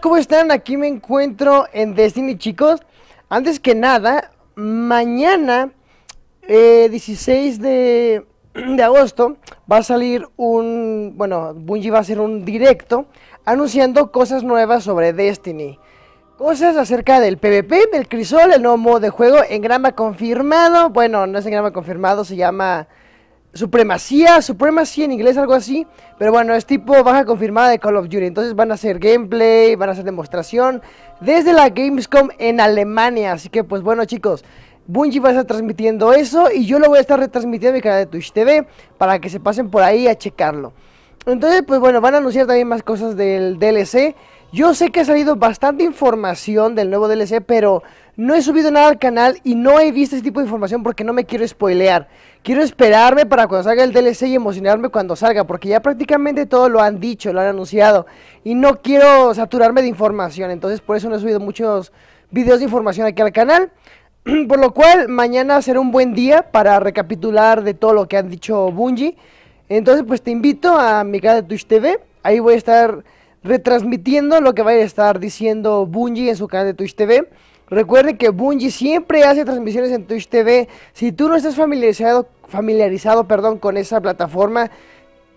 ¿cómo están? Aquí me encuentro en Destiny, chicos. Antes que nada, mañana, 16 eh, de, de, agosto, va a salir un... Bueno, Bungie va a hacer un directo anunciando cosas nuevas sobre Destiny. Cosas acerca del PvP, del crisol, el nuevo modo de juego, en grama confirmado. Bueno, no es en grama confirmado, se llama... Supremacía, Supremacía en inglés, algo así. Pero bueno, es tipo baja confirmada de Call of Duty. Entonces van a hacer gameplay, van a hacer demostración desde la Gamescom en Alemania. Así que pues bueno chicos, Bungie va a estar transmitiendo eso y yo lo voy a estar retransmitiendo en mi canal de Twitch TV para que se pasen por ahí a checarlo. Entonces pues bueno, van a anunciar también más cosas del DLC. Yo sé que ha salido bastante información del nuevo DLC, pero no he subido nada al canal y no he visto ese tipo de información porque no me quiero spoilear. Quiero esperarme para cuando salga el DLC y emocionarme cuando salga, porque ya prácticamente todo lo han dicho, lo han anunciado. Y no quiero saturarme de información, entonces por eso no he subido muchos videos de información aquí al canal. por lo cual, mañana será un buen día para recapitular de todo lo que han dicho Bungie. Entonces, pues te invito a mi canal de Twitch TV. Ahí voy a estar retransmitiendo lo que va a estar diciendo Bungie en su canal de Twitch TV. Recuerde que Bungie siempre hace transmisiones en Twitch TV. Si tú no estás familiarizado, familiarizado perdón, con esa plataforma,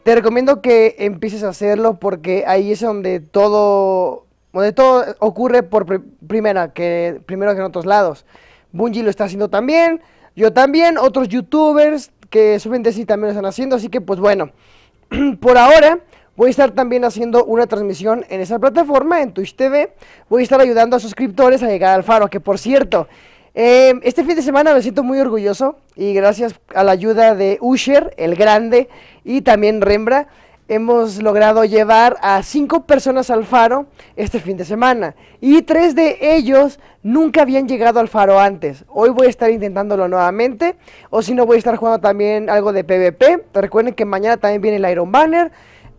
te recomiendo que empieces a hacerlo porque ahí es donde todo, donde todo ocurre por primera, que, primero que en otros lados. Bungie lo está haciendo también, yo también, otros youtubers que suben de sí también lo están haciendo, así que pues bueno, por ahora Voy a estar también haciendo una transmisión en esa plataforma, en Twitch TV. Voy a estar ayudando a suscriptores a llegar al faro, que por cierto, eh, este fin de semana me siento muy orgulloso y gracias a la ayuda de Usher, el grande, y también Rembra, hemos logrado llevar a cinco personas al faro este fin de semana. Y tres de ellos nunca habían llegado al faro antes. Hoy voy a estar intentándolo nuevamente, o si no voy a estar jugando también algo de PvP. Recuerden que mañana también viene el Iron Banner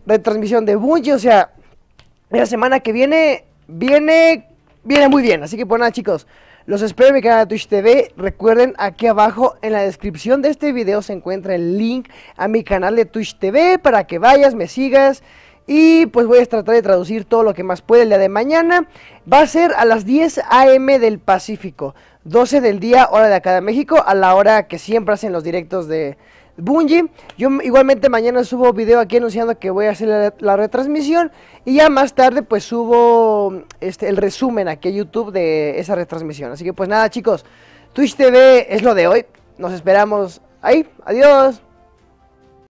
retransmisión de Bungie, o sea, la semana que viene, viene, viene muy bien. Así que pues nada chicos, los espero en mi canal de Twitch TV. Recuerden, aquí abajo en la descripción de este video se encuentra el link a mi canal de Twitch TV para que vayas, me sigas. Y pues voy a tratar de traducir todo lo que más pueda el día de mañana. Va a ser a las 10 a.m. del Pacífico, 12 del día, hora de acá de México, a la hora que siempre hacen los directos de, Bungie. Yo igualmente mañana subo video aquí anunciando que voy a hacer la, retransmisión. Y ya más tarde pues subo este, el resumen aquí a YouTube de esa retransmisión. Así que pues nada chicos, Twitch TV es lo de hoy. Nos esperamos ahí. Adiós.